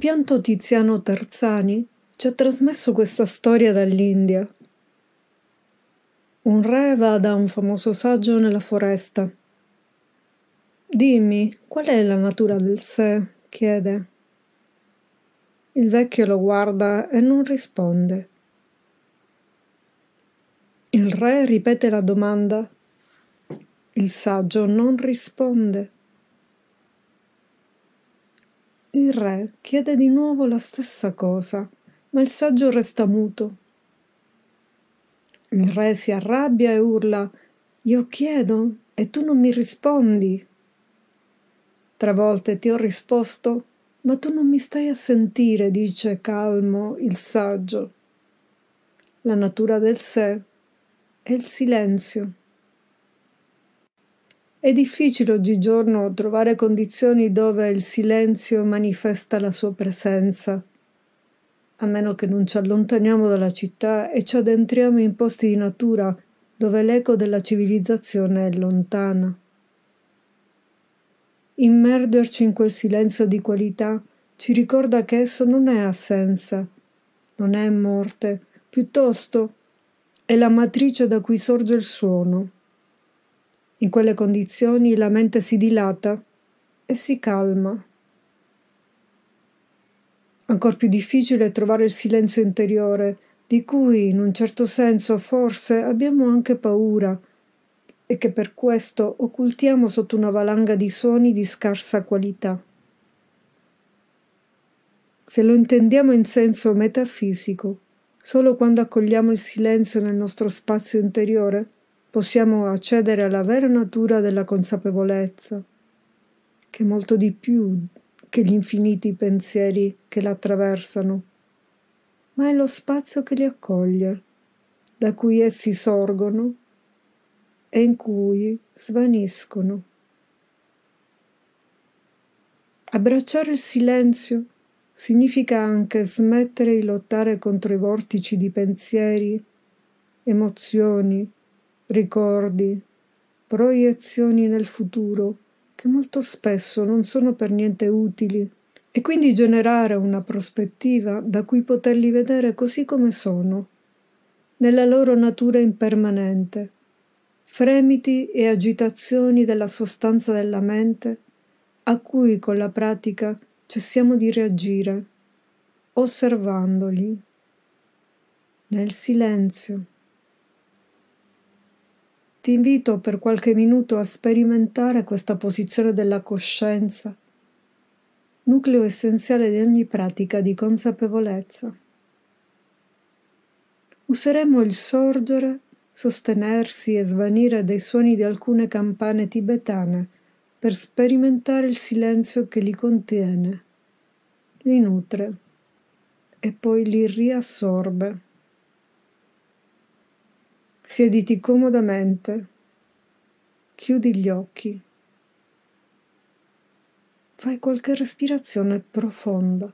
compianto Tiziano Terzani ci ha trasmesso questa storia dall'India. Un re va da un famoso saggio nella foresta. Dimmi, qual è la natura del sé? chiede. Il vecchio lo guarda e non risponde. Il re ripete la domanda. Il saggio non risponde. Il re chiede di nuovo la stessa cosa, ma il saggio resta muto. Il re si arrabbia e urla Io chiedo e tu non mi rispondi. Tre volte ti ho risposto, ma tu non mi stai a sentire, dice calmo il saggio. La natura del sé è il silenzio. È difficile oggigiorno trovare condizioni dove il silenzio manifesta la sua presenza, a meno che non ci allontaniamo dalla città e ci addentriamo in posti di natura dove l'eco della civilizzazione è lontana. Immergerci in quel silenzio di qualità ci ricorda che esso non è assenza, non è morte, piuttosto è la matrice da cui sorge il suono. In quelle condizioni la mente si dilata e si calma. Ancora più difficile è trovare il silenzio interiore, di cui in un certo senso forse abbiamo anche paura e che per questo occultiamo sotto una valanga di suoni di scarsa qualità. Se lo intendiamo in senso metafisico, solo quando accogliamo il silenzio nel nostro spazio interiore, possiamo accedere alla vera natura della consapevolezza, che è molto di più che gli infiniti pensieri che la attraversano, ma è lo spazio che li accoglie, da cui essi sorgono e in cui svaniscono. Abbracciare il silenzio significa anche smettere di lottare contro i vortici di pensieri, emozioni, ricordi, proiezioni nel futuro che molto spesso non sono per niente utili e quindi generare una prospettiva da cui poterli vedere così come sono, nella loro natura impermanente, fremiti e agitazioni della sostanza della mente a cui con la pratica cessiamo di reagire, osservandoli nel silenzio. Ti invito per qualche minuto a sperimentare questa posizione della coscienza, nucleo essenziale di ogni pratica di consapevolezza. Useremo il sorgere, sostenersi e svanire dei suoni di alcune campane tibetane per sperimentare il silenzio che li contiene, li nutre e poi li riassorbe. Siediti comodamente, chiudi gli occhi, fai qualche respirazione profonda.